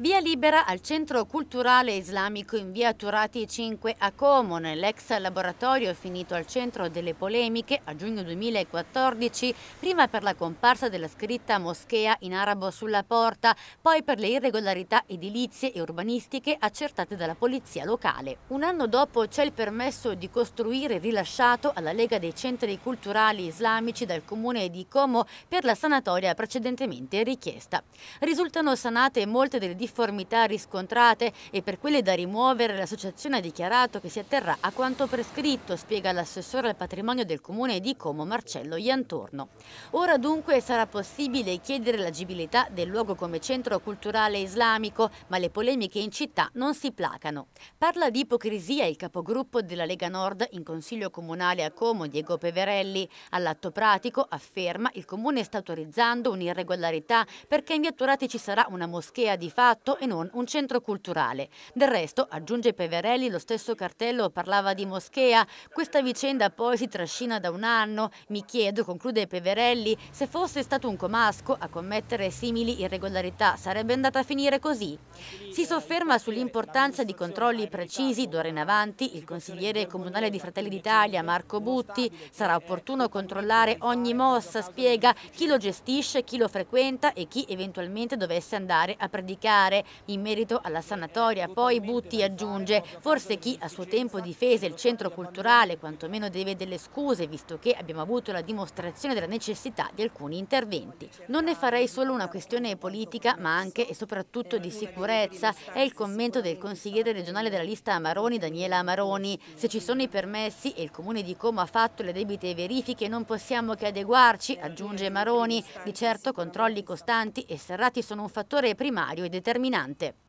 Via libera al Centro Culturale Islamico in via Turati 5 a Como, nell'ex laboratorio finito al centro delle polemiche a giugno 2014, prima per la comparsa della scritta moschea in arabo sulla porta, poi per le irregolarità edilizie e urbanistiche accertate dalla polizia locale. Un anno dopo c'è il permesso di costruire rilasciato alla Lega dei Centri Culturali Islamici dal comune di Como per la sanatoria precedentemente richiesta. Risultano sanate molte delle difficoltà difformità riscontrate e per quelle da rimuovere l'associazione ha dichiarato che si atterrà a quanto prescritto, spiega l'assessore al patrimonio del comune di Como Marcello Iantorno. Ora dunque sarà possibile chiedere l'agibilità del luogo come centro culturale islamico, ma le polemiche in città non si placano. Parla di ipocrisia il capogruppo della Lega Nord in Consiglio Comunale a Como, Diego Peverelli. All'atto pratico, afferma, il comune sta autorizzando un'irregolarità perché in Viatturati ci sarà una moschea di fatto fatto e non un centro culturale. Del resto, aggiunge Peverelli, lo stesso cartello parlava di moschea. Questa vicenda poi si trascina da un anno. Mi chiedo, conclude Peverelli, se fosse stato un comasco a commettere simili irregolarità sarebbe andata a finire così. Si sofferma sull'importanza di controlli precisi d'ora in avanti. Il consigliere comunale di Fratelli d'Italia, Marco Butti, sarà opportuno controllare ogni mossa, spiega chi lo gestisce, chi lo frequenta e chi eventualmente dovesse andare a predicare parlare in merito alla sanatoria. Poi Butti aggiunge, forse chi a suo tempo difese il centro culturale quantomeno deve delle scuse, visto che abbiamo avuto la dimostrazione della necessità di alcuni interventi. Non ne farei solo una questione politica, ma anche e soprattutto di sicurezza, è il commento del consigliere regionale della lista Amaroni, Daniela Amaroni. Se ci sono i permessi e il comune di Como ha fatto le debite verifiche, non possiamo che adeguarci, aggiunge Maroni. Di certo controlli costanti e serrati sono un fattore primario e determinante determinante.